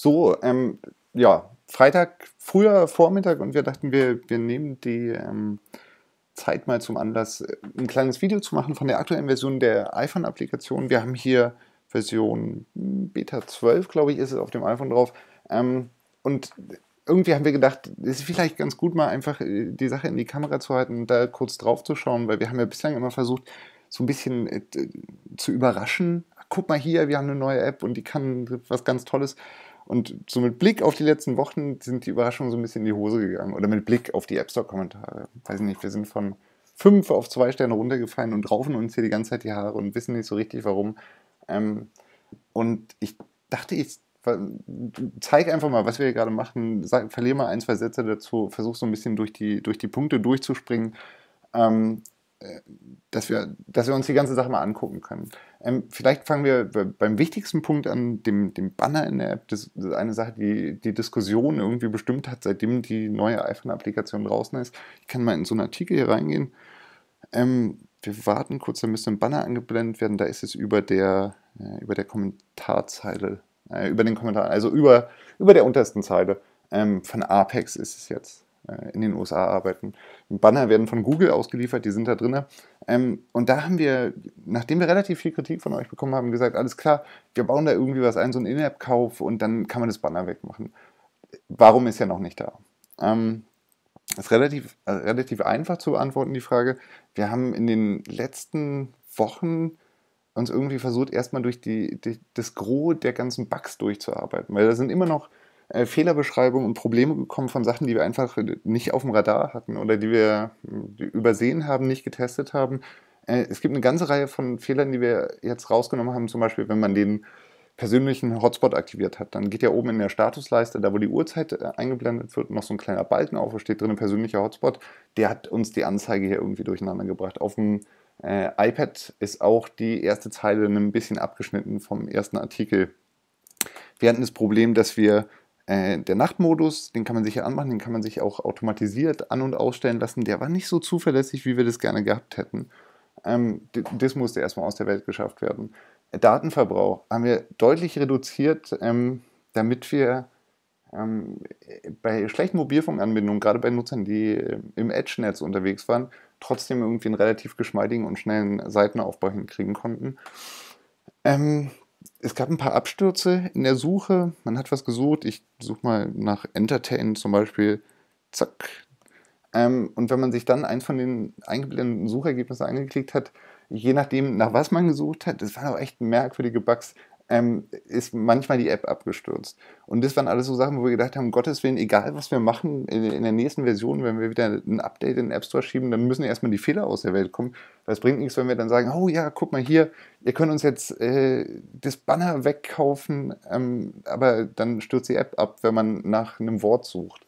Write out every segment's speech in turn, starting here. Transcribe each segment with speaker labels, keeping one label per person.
Speaker 1: so, ähm, ja, Freitag, früher Vormittag und wir dachten, wir, wir nehmen die ähm, Zeit mal zum Anlass, äh, ein kleines Video zu machen von der aktuellen Version der iPhone-Applikation. Wir haben hier Version hm, Beta 12, glaube ich, ist es auf dem iPhone drauf. Ähm, und irgendwie haben wir gedacht, es ist vielleicht ganz gut, mal einfach äh, die Sache in die Kamera zu halten und da kurz drauf zu schauen, weil wir haben ja bislang immer versucht, so ein bisschen äh, zu überraschen. Guck mal hier, wir haben eine neue App und die kann was ganz Tolles. Und so mit Blick auf die letzten Wochen sind die Überraschungen so ein bisschen in die Hose gegangen. Oder mit Blick auf die App Store-Kommentare. Weiß nicht, wir sind von fünf auf zwei Sterne runtergefallen und raufen uns hier die ganze Zeit die Haare und wissen nicht so richtig warum. Ähm, und ich dachte, ich zeig einfach mal, was wir hier gerade machen. Sag, verlier mal ein, zwei Sätze dazu, versuch so ein bisschen durch die, durch die Punkte durchzuspringen. Ähm, äh, dass wir, dass wir uns die ganze Sache mal angucken können. Ähm, vielleicht fangen wir beim wichtigsten Punkt an, dem, dem Banner in der App. Das ist eine Sache, die die Diskussion irgendwie bestimmt hat, seitdem die neue iPhone-Applikation draußen ist. Ich kann mal in so einen Artikel hier reingehen. Ähm, wir warten kurz, da müsste ein Banner angeblendet werden. Da ist es über der, äh, über der Kommentarzeile, äh, über den Kommentar, also über, über der untersten Zeile. Ähm, von Apex ist es jetzt. Äh, in den USA arbeiten. Banner werden von Google ausgeliefert, die sind da drin. Ähm, und da haben wir, nachdem wir relativ viel Kritik von euch bekommen haben, gesagt, alles klar, wir bauen da irgendwie was ein, so einen In-App-Kauf und dann kann man das Banner wegmachen. Warum ist ja noch nicht da? Ähm, ist relativ, äh, relativ einfach zu beantworten, die Frage. Wir haben in den letzten Wochen uns irgendwie versucht, erstmal durch die, die, das Gros der ganzen Bugs durchzuarbeiten, weil da sind immer noch äh, Fehlerbeschreibungen und Probleme gekommen von Sachen, die wir einfach nicht auf dem Radar hatten oder die wir übersehen haben, nicht getestet haben. Äh, es gibt eine ganze Reihe von Fehlern, die wir jetzt rausgenommen haben, zum Beispiel, wenn man den persönlichen Hotspot aktiviert hat, dann geht ja oben in der Statusleiste, da wo die Uhrzeit äh, eingeblendet wird, noch so ein kleiner Balken auf, wo steht drin, persönlicher Hotspot. Der hat uns die Anzeige hier irgendwie durcheinander gebracht. Auf dem äh, iPad ist auch die erste Zeile ein bisschen abgeschnitten vom ersten Artikel. Wir hatten das Problem, dass wir äh, der Nachtmodus, den kann man sich anmachen, den kann man sich auch automatisiert an- und ausstellen lassen. Der war nicht so zuverlässig, wie wir das gerne gehabt hätten. Ähm, das musste erstmal aus der Welt geschafft werden. Datenverbrauch haben wir deutlich reduziert, ähm, damit wir ähm, bei schlechten Mobilfunkanbindungen, gerade bei Nutzern, die äh, im Edge-Netz unterwegs waren, trotzdem irgendwie einen relativ geschmeidigen und schnellen Seitenaufbau hinkriegen konnten. Ähm, es gab ein paar Abstürze in der Suche. Man hat was gesucht. Ich suche mal nach Entertain zum Beispiel. Zack. Ähm, und wenn man sich dann eins von den eingeblendeten Suchergebnissen angeklickt hat, je nachdem, nach was man gesucht hat, das waren auch echt merkwürdige Bugs ähm, ist manchmal die App abgestürzt. Und das waren alles so Sachen, wo wir gedacht haben, Gottes Willen, egal was wir machen, in, in, der nächsten Version, wenn wir wieder ein Update in den App Store schieben, dann müssen erstmal die Fehler aus der Welt kommen. Das bringt nichts, wenn wir dann sagen, oh ja, guck mal hier, ihr könnt uns jetzt äh, das Banner wegkaufen, ähm, aber dann stürzt die App ab, wenn man nach einem Wort sucht.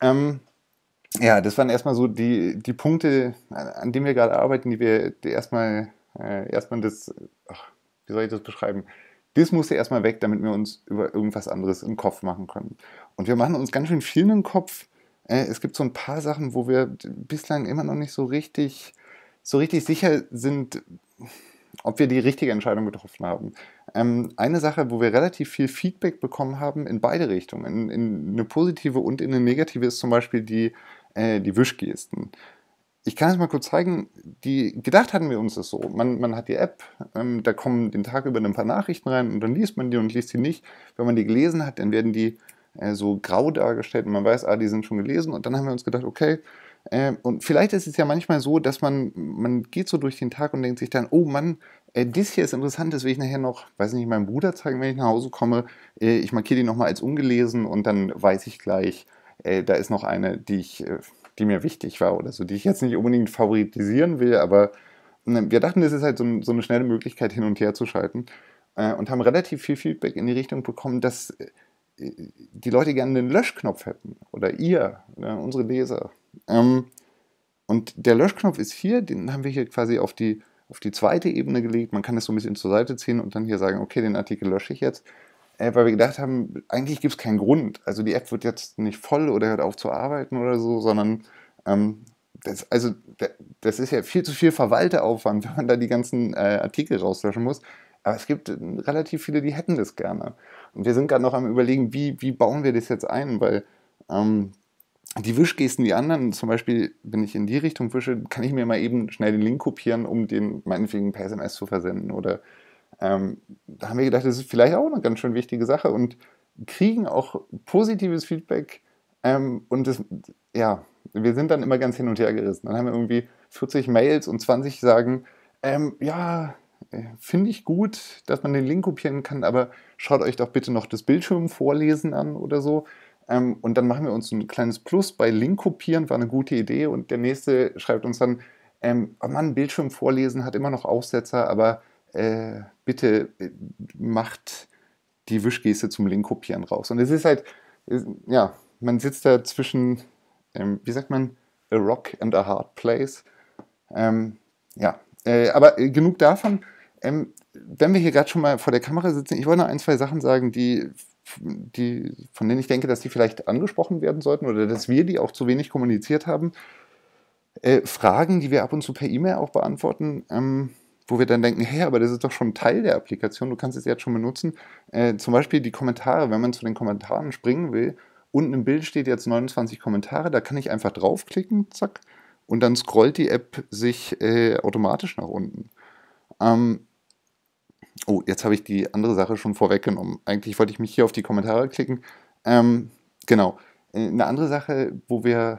Speaker 1: Ähm, ja, das waren erstmal so die, die Punkte, an, an denen wir gerade arbeiten, die wir erstmal, äh, erstmal das... Ach, wie soll ich das beschreiben? Das musste erstmal weg, damit wir uns über irgendwas anderes im Kopf machen können. Und wir machen uns ganz schön viel in den Kopf. Äh, es gibt so ein paar Sachen, wo wir bislang immer noch nicht so richtig, so richtig sicher sind, ob wir die richtige Entscheidung getroffen haben. Ähm, eine Sache, wo wir relativ viel Feedback bekommen haben in beide Richtungen, in, eine positive und in eine negative, ist zum Beispiel die, äh, die Wischgesten ich kann es mal kurz zeigen, die, gedacht hatten wir uns das so. Man, man hat die App, ähm, da kommen den Tag über ein paar Nachrichten rein und dann liest man die und liest die nicht. Wenn man die gelesen hat, dann werden die äh, so grau dargestellt und man weiß, ah, die sind schon gelesen. Und dann haben wir uns gedacht, okay, äh, und vielleicht ist es ja manchmal so, dass man, man geht so durch den Tag und denkt sich dann, oh Mann, äh, das hier ist interessant, das will ich nachher noch, weiß nicht, meinem Bruder zeigen, wenn ich nach Hause komme. Äh, ich markiere die nochmal als ungelesen und dann weiß ich gleich, äh, da ist noch eine, die ich äh, die mir wichtig war oder so, die ich jetzt nicht unbedingt favoritisieren will, aber ne, wir dachten, das ist halt so, so eine schnelle Möglichkeit, hin und her zu schalten äh, und haben relativ viel Feedback in die Richtung bekommen, dass äh, die Leute gerne den Löschknopf hätten oder ihr, ne, unsere Leser. Ähm, und der Löschknopf ist hier, den haben wir hier quasi auf die, auf die zweite Ebene gelegt. Man kann das so ein bisschen zur Seite ziehen und dann hier sagen, okay, den Artikel lösche ich jetzt äh, weil wir gedacht haben, eigentlich gibt es keinen Grund. Also die App wird jetzt nicht voll oder hört auf zu arbeiten oder so, sondern ähm, das, also, das ist ja viel zu viel Verwalteaufwand, wenn man da die ganzen äh, Artikel rauslöschen muss. Aber es gibt äh, relativ viele, die hätten das gerne. Und wir sind gerade noch am überlegen, wie, wie bauen wir das jetzt ein, weil ähm, die Wischgesten, die anderen, zum Beispiel, wenn ich in die Richtung wische, kann ich mir mal eben schnell den Link kopieren, um den meinetwegen per SMS zu versenden oder ähm, da haben wir gedacht, das ist vielleicht auch eine ganz schön wichtige Sache und kriegen auch positives Feedback. Ähm, und das, ja, wir sind dann immer ganz hin und her gerissen. Dann haben wir irgendwie 40 Mails und 20 sagen, ähm, ja, äh, finde ich gut, dass man den Link kopieren kann, aber schaut euch doch bitte noch das Bildschirm vorlesen an oder so. Ähm, und dann machen wir uns ein kleines Plus bei Link kopieren, war eine gute Idee. Und der nächste schreibt uns dann, ähm, oh Mann, Bildschirm vorlesen hat immer noch Aussetzer, aber äh, bitte äh, macht die Wischgeste zum Link-Kopieren raus. Und es ist halt, ja, man sitzt da zwischen, ähm, wie sagt man, a rock and a hard place. Ähm, ja, äh, aber äh, genug davon. Ähm, wenn wir hier gerade schon mal vor der Kamera sitzen, ich wollte noch ein, zwei Sachen sagen, die, die, von denen ich denke, dass die vielleicht angesprochen werden sollten oder dass wir die auch zu wenig kommuniziert haben. Äh, Fragen, die wir ab und zu per E-Mail auch beantworten. Ähm, wo wir dann denken, hey, aber das ist doch schon Teil der Applikation, du kannst es jetzt schon benutzen. Äh, zum Beispiel die Kommentare, wenn man zu den Kommentaren springen will, unten im Bild steht jetzt 29 Kommentare, da kann ich einfach draufklicken, zack, und dann scrollt die App sich äh, automatisch nach unten. Ähm, oh, jetzt habe ich die andere Sache schon vorweggenommen. Eigentlich wollte ich mich hier auf die Kommentare klicken. Ähm, genau. Äh, eine andere Sache, wo wir,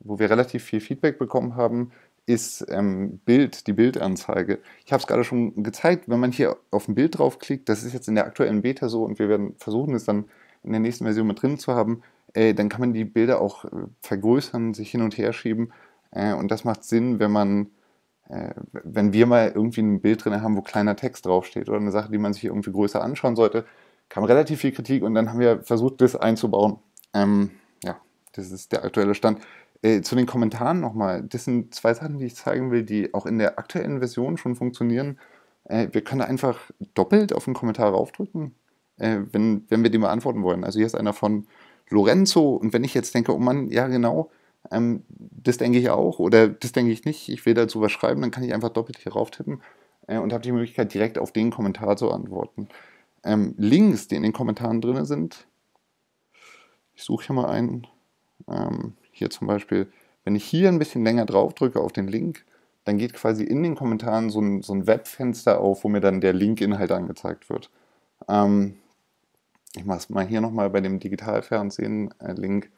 Speaker 1: wo wir relativ viel Feedback bekommen haben, ist ähm, Bild, die Bildanzeige. Ich habe es gerade schon gezeigt, wenn man hier auf ein Bild draufklickt, das ist jetzt in der aktuellen Beta so und wir werden versuchen, es dann in der nächsten Version mit drin zu haben, äh, dann kann man die Bilder auch äh, vergrößern, sich hin und her schieben äh, und das macht Sinn, wenn man äh, wenn wir mal irgendwie ein Bild drin haben, wo kleiner Text draufsteht oder eine Sache, die man sich irgendwie größer anschauen sollte, kam relativ viel Kritik und dann haben wir versucht, das einzubauen. Ähm, ja, das ist der aktuelle Stand. Äh, zu den Kommentaren nochmal. Das sind zwei Sachen, die ich zeigen will, die auch in der aktuellen Version schon funktionieren. Äh, wir können einfach doppelt auf den Kommentar raufdrücken, äh, wenn, wenn wir den beantworten wollen. Also hier ist einer von Lorenzo und wenn ich jetzt denke, oh Mann, ja genau, ähm, das denke ich auch oder das denke ich nicht, ich will dazu was schreiben, dann kann ich einfach doppelt hier rauf tippen äh, und habe die Möglichkeit, direkt auf den Kommentar zu antworten. Ähm, Links, die in den Kommentaren drin sind, ich suche hier mal einen. Ähm, hier zum Beispiel, wenn ich hier ein bisschen länger drauf drücke auf den Link, dann geht quasi in den Kommentaren so ein, so ein Webfenster auf, wo mir dann der Link-Inhalt angezeigt wird. Ähm, ich mache es mal hier nochmal bei dem Digitalfernsehen-Link. Äh,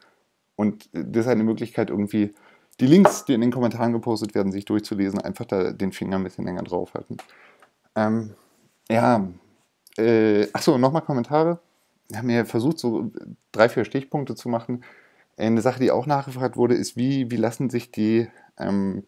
Speaker 1: Und äh, das ist eine Möglichkeit, irgendwie die Links, die in den Kommentaren gepostet werden, sich durchzulesen, einfach da den Finger ein bisschen länger draufhalten. Ähm, ja, äh, achso, nochmal Kommentare. Wir haben ja versucht, so drei, vier Stichpunkte zu machen. Eine Sache, die auch nachgefragt wurde, ist, wie, wie lassen sich die ähm,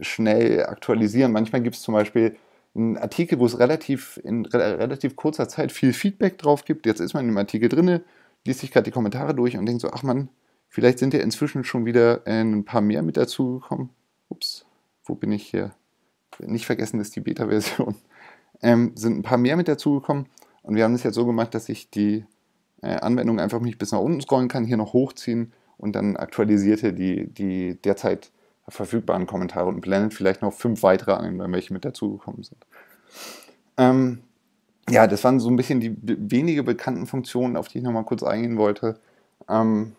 Speaker 1: schnell aktualisieren? Manchmal gibt es zum Beispiel einen Artikel, wo es relativ in re relativ kurzer Zeit viel Feedback drauf gibt. Jetzt ist man im Artikel drin, liest sich gerade die Kommentare durch und denkt so, ach man, vielleicht sind ja inzwischen schon wieder äh, ein paar mehr mit dazugekommen. Ups, wo bin ich hier? Nicht vergessen, das ist die Beta-Version. Ähm, sind ein paar mehr mit dazugekommen und wir haben es jetzt so gemacht, dass ich die äh, Anwendung einfach mich bis nach unten scrollen kann, hier noch hochziehen und dann aktualisiert er die, die derzeit verfügbaren Kommentare und blendet vielleicht noch fünf weitere an, wenn welche mit dazugekommen sind. Ähm, ja, das waren so ein bisschen die wenige bekannten Funktionen, auf die ich nochmal kurz eingehen wollte. Ähm,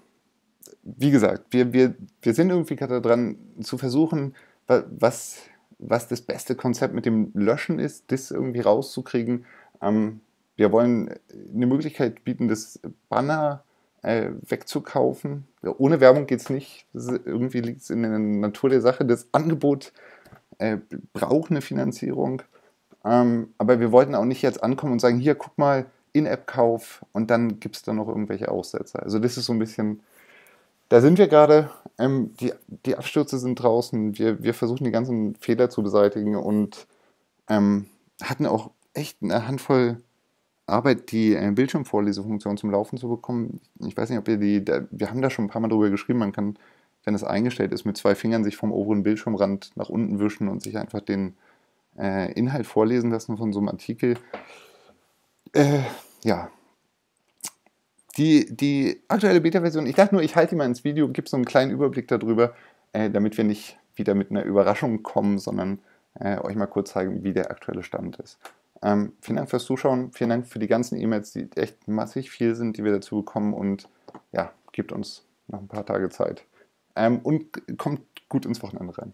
Speaker 1: wie gesagt, wir, wir, wir sind irgendwie gerade dran zu versuchen, was, was das beste Konzept mit dem Löschen ist, das irgendwie rauszukriegen. Ähm, wir wollen äh, eine Möglichkeit bieten, das Banner äh, wegzukaufen. Ja, ohne Werbung geht es nicht. Ist, irgendwie liegt es in der Natur der Sache. Das Angebot äh, braucht eine Finanzierung. Ähm, aber wir wollten auch nicht jetzt ankommen und sagen, hier, guck mal, In-App-Kauf und dann gibt es da noch irgendwelche Aussätze. Also das ist so ein bisschen, da sind wir gerade, ähm, die, die Abstürze sind draußen, wir, wir versuchen die ganzen Fehler zu beseitigen und ähm, hatten auch echt eine Handvoll Arbeit, die äh, Bildschirmvorlesefunktion zum Laufen zu bekommen, ich weiß nicht, ob ihr die, da, wir haben da schon ein paar Mal drüber geschrieben, man kann, wenn es eingestellt ist, mit zwei Fingern sich vom oberen Bildschirmrand nach unten wischen und sich einfach den äh, Inhalt vorlesen lassen von so einem Artikel. Äh, ja. Die, die aktuelle Beta-Version, ich dachte nur, ich halte die mal ins Video, gebe so einen kleinen Überblick darüber, äh, damit wir nicht wieder mit einer Überraschung kommen, sondern äh, euch mal kurz zeigen, wie der aktuelle Stand ist. Ähm, vielen Dank fürs Zuschauen, vielen Dank für die ganzen E-Mails, die echt massig viel sind, die wir dazu bekommen und ja, gebt uns noch ein paar Tage Zeit. Ähm, und kommt gut ins Wochenende rein.